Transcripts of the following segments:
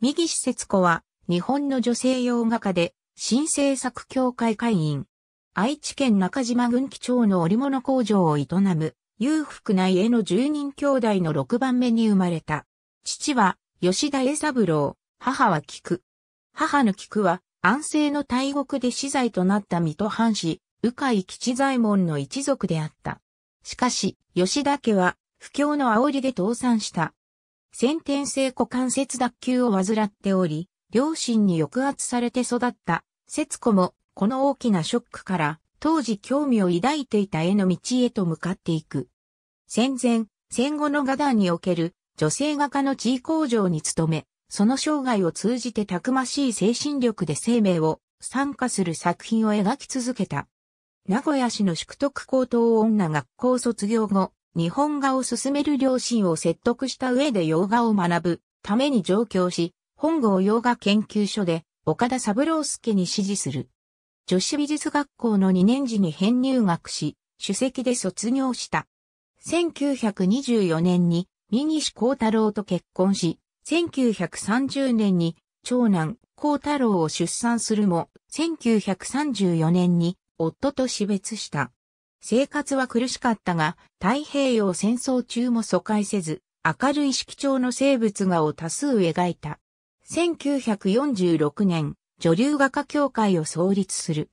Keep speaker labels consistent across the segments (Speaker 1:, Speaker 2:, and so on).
Speaker 1: 右施設子は、日本の女性洋画家で、新政作協会会員。愛知県中島郡基町の織物工場を営む、裕福な家の住人兄弟の6番目に生まれた。父は、吉田栄三郎、母は菊。母の菊は、安政の大国で死罪となった水戸藩士、鵜飼吉左衛門の一族であった。しかし、吉田家は、不況の煽りで倒産した。先天性股関節脱臼を患っており、両親に抑圧されて育った、節子も、この大きなショックから、当時興味を抱いていた絵の道へと向かっていく。戦前、戦後の画壇における、女性画家の地位向上に努め、その生涯を通じてたくましい精神力で生命を参加する作品を描き続けた。名古屋市の淑徳高等女学校卒業後、日本画を進める両親を説得した上で洋画を学ぶために上京し、本郷洋画研究所で岡田三郎介に指示する。女子美術学校の2年時に編入学し、主席で卒業した。1924年に三西幸太郎と結婚し、1930年に長男幸太郎を出産するも、1934年に夫と死別した。生活は苦しかったが、太平洋戦争中も疎開せず、明るい色調の生物画を多数描いた。1946年、女流画家協会を創立する。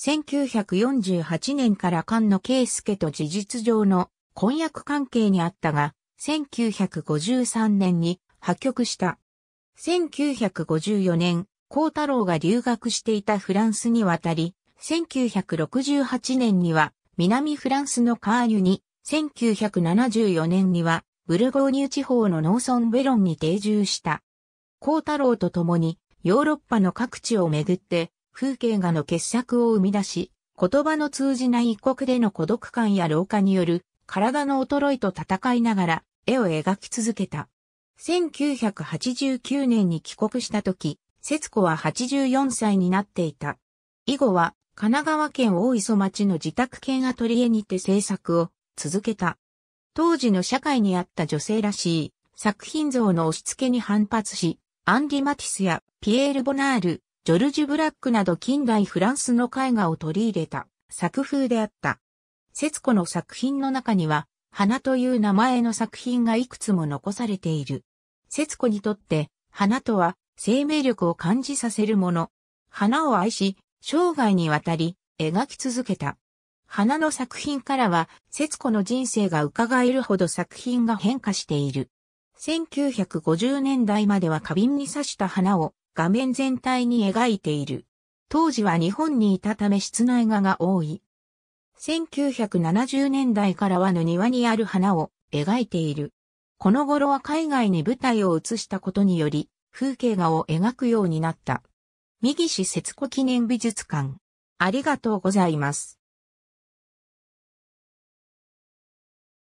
Speaker 1: 1948年から菅野圭介と事実上の婚約関係にあったが、1953年に破局した。1954年、幸太郎が留学していたフランスに渡り、1968年には南フランスのカーニュに、1974年には、ブルゴーニュ地方の農村ベロンに定住した。光太郎と共に、ヨーロッパの各地をめぐって、風景画の傑作を生み出し、言葉の通じない異国での孤独感や老化による体の衰えと戦いながら絵を描き続けた。1989年に帰国した時、節子は84歳になっていた。以後は神奈川県大磯町の自宅兼アトリエにて制作を続けた。当時の社会にあった女性らしい作品像の押し付けに反発し、アンリ・マティスやピエール・ボナール、ジョルジュ・ブラックなど近代フランスの絵画を取り入れた作風であった。節子の作品の中には、花という名前の作品がいくつも残されている。節子にとって、花とは生命力を感じさせるもの。花を愛し、生涯にわたり描き続けた。花の作品からは、節子の人生が伺えるほど作品が変化している。1950年代までは花瓶に刺した花を画面全体に描いている。当時は日本にいたため室内画が多い。1970年代からはの庭にある花を描いている。この頃は海外に舞台を移したことにより、風景画を描くようになった。右市節子記念美術館。ありがとうございます。